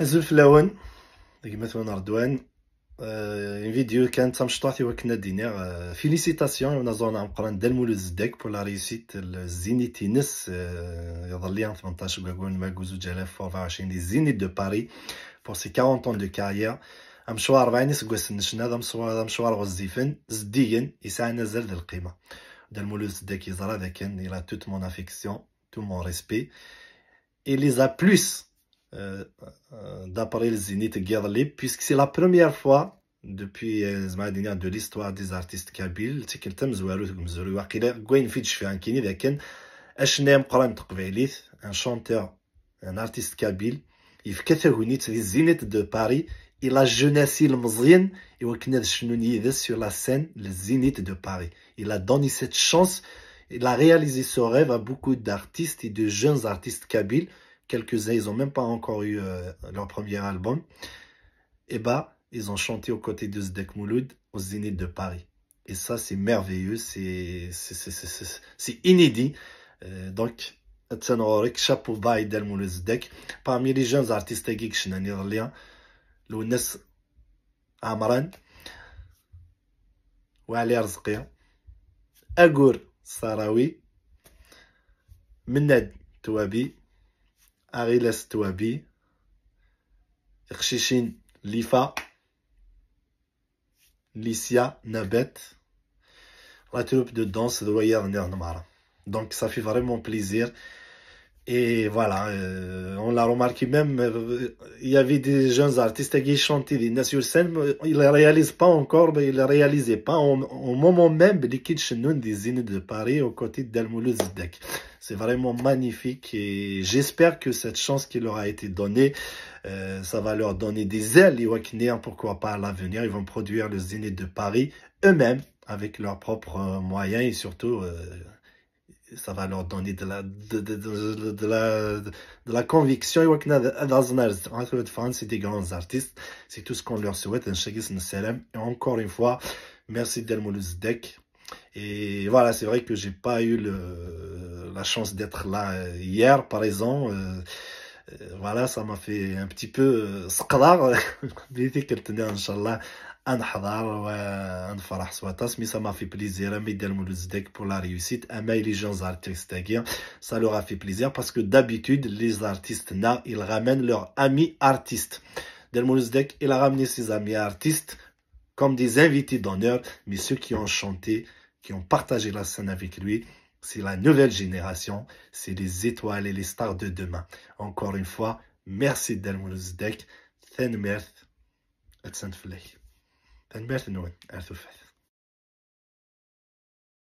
عزل فلاون ديما رضوان اون آه، فيديو كانت في وكنا دينيغ آه، فيليسيتاسيون يونا زونا مقران دالمول الزداك بولا ريسيت الزيني تينس آه، يظل لي 18 كاكون ماكو زوج الاف وعشرين دي زيني دو باري بور سي 40 طون دو كارير مشوار 40 سكواس نشنا هذا مشوار هذا مشوار غزيفن زديا يسعى القيمه للقيمه دالمول الزداك يزرى ذاك الى توت مون افيكسيون تو مون ريسبي اي ليزا بلوس Euh, euh, d'appareil Zenith Gerlip, puisque c'est la première fois depuis euh, de l'histoire des artistes kabyles C'est qu'il que je suis un chanteur, un chanteur, un artiste kabyle. Il fait les Zenith de Paris et la jeunesse il mzien et il connaît Chenouniyed sur la scène les Zenith de Paris. Il a donné cette chance, il a réalisé ce rêve à beaucoup d'artistes et de jeunes artistes kabyles quelques-uns, ils n'ont même pas encore eu euh, leur premier album, et eh bah, ben, ils ont chanté aux côtés de Zdek Mouloud au Zénith de Paris. Et ça, c'est merveilleux, c'est inédit. Euh, donc, chapeau Baïd Mouloud Zdek. Parmi les jeunes artistes qui sont en Lounes Amran, Wali رزقيا Agur Sarawi, مناد Touabi aril Touabi, Rchishin Lifa, Licia Nabet, la troupe de danse de Royal Nernamara. Donc ça fait vraiment plaisir. Et voilà, euh, on l'a remarqué même, euh, il y avait des jeunes artistes qui chantaient des nations scène, ils ne réalisent pas encore, mais ils ne réalisaient pas au moment même l'équipe nous des Zines de Paris aux côtés d'Elmoulou Zidek. C'est vraiment magnifique et j'espère que cette chance qui leur a été donnée, euh, ça va leur donner des ailes, les Wakinéens, pourquoi pas à l'avenir, ils vont produire le Zines de Paris eux-mêmes avec leurs propres moyens et surtout ça va leur donner de la, de, de, de, la, de la conviction. Entre fans et des grands artistes, c'est tout ce qu'on leur souhaite. Et encore une fois, merci Delmoulous Deck. Et voilà, c'est vrai que j'ai pas eu la chance d'être là euh, hier, par exemple. Euh, euh, voilà, ça m'a fait un petit peu tenait, بديتي كنتني inchallah, ou Mais ça m'a fait plaisir hein, mais pour la réussite à les gens artistes hein, hein, ça leur a fait plaisir parce que d'habitude les artistes là ils ramènent leurs amis artistes Del il a ramené ses amis artistes comme des invités d'honneur mais ceux qui ont chanté qui ont partagé la scène avec lui c'est la nouvelle génération, c'est les étoiles et les stars de demain. Encore une fois, merci Delmouz Dek, Thanmerth, Atsanflech. et Nouen, Arthufeth.